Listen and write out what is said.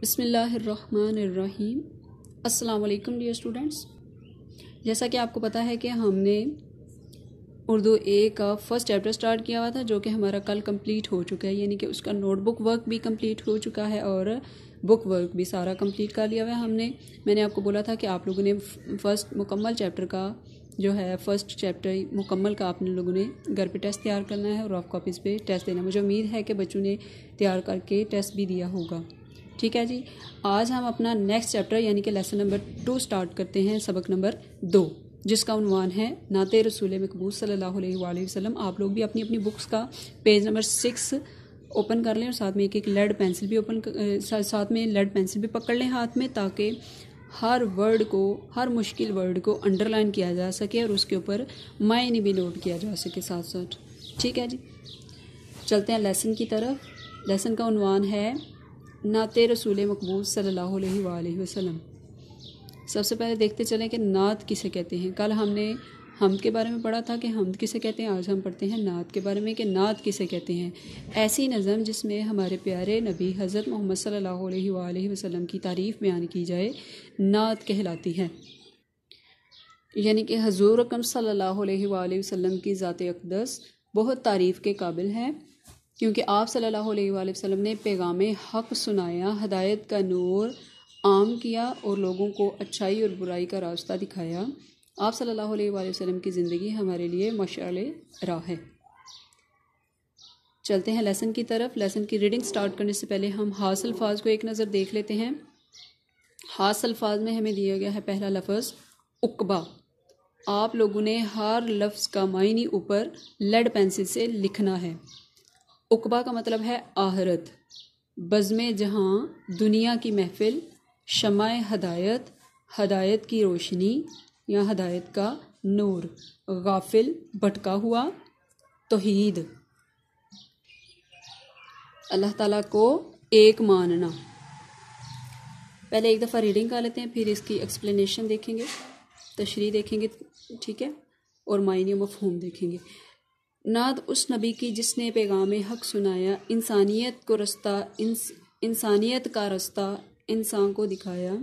बसमीम अल्लाम dear students जैसा कि आपको पता है कि हमने उर्दू ए का फर्स्ट चैप्टर स्टार्ट किया हुआ था जो कि हमारा कल कंप्लीट हो चुका है यानी कि उसका नोटबुक वर्क भी कंप्लीट हो चुका है और बुक वर्क भी सारा कंप्लीट कर लिया हुआ है हमने मैंने आपको बोला था कि आप लोगों ने फर्स्ट मुकम्मल चैप्टर का जो है फ़र्स्ट चैप्टर मुकम्मल का आपने लोगों ने घर पे टेस्ट तैयार करना है और ऑफ कॉपीज़ पे टेस्ट देना मुझे उम्मीद है कि बच्चों ने तैयार करके टेस्ट भी दिया होगा ठीक है जी आज हम अपना नेक्स्ट चैप्टर यानी कि लेसन नंबर टू स्टार्ट करते हैं सबक नंबर दो जिसका उनवान है नाते रसूल मकबूल सल्लल्लाहु अलैहि वसल्लम आप लोग भी अपनी अपनी बुक्स का पेज नंबर सिक्स ओपन कर लें और साथ में एक एक लेड पेंसिल भी ओपन साथ में लेड पेंसिल भी पकड़ लें हाथ में ताकि हर वर्ड को हर मुश्किल वर्ड को अंडरलाइन किया जा सके और उसके ऊपर मायने भी नोट किया जा सके साथ साथ ठीक है जी चलते हैं लेसन की तरफ लेसन का उनवान है नात रसूल मकबूल सल्ला वसम सबसे पहले देखते चलें कि नात किसे कहते हैं कल हमने हम के बारे में पढ़ा था कि हम किसे कहते हैं आज हम पढ़ते हैं नात के बारे में कि नात किसे कहते हैं ऐसी नज़म जिसमें हमारे प्यारे नबी हज़रत मोहम्मद सल्ला वसलम की तारीफ़ बयान की जाए नात कहलाती है यानी कि हजूर रकम सल्ला वसलम की ज़ात अकदस बहुत तारीफ़ के काबिल हैं क्योंकि आप सल्लल्लाहु अलैहि वसल्लम ने पैगाम हक सुनाया हदायत का नूर आम किया और लोगों को अच्छाई और बुराई का रास्ता दिखाया आप सल्लल्लाहु अलैहि वसल्लम की ज़िंदगी हमारे लिए मशाल राह है चलते हैं लेसन की तरफ लेसन की रीडिंग स्टार्ट करने से पहले हम हास अल्फाज को एक नज़र देख लेते हैं हास अल्फाज में हमें दिया गया है पहला लफ्ज़ उकबा आप लोगों ने हर लफ्ज़ का मायनी ऊपर लेड पेंसिल से लिखना है उकबा का मतलब है आहरत बज़म जहाँ दुनिया की महफिल शमा हदायत हदायत की रोशनी या हदायत का नूर गाफिल भटका हुआ तोहीद अल्लाह ताला को एक मानना पहले एक दफ़ा रीडिंग कर लेते हैं फिर इसकी एक्सप्लेनेशन देखेंगे तशरी देखेंगे ठीक है और मायने मफहूम देखेंगे नाद उस नबी की जिसने पैगाम हक सुनाया इंसानियत को रास्ता इंस, इंसानियत का रास्ता इंसान को दिखाया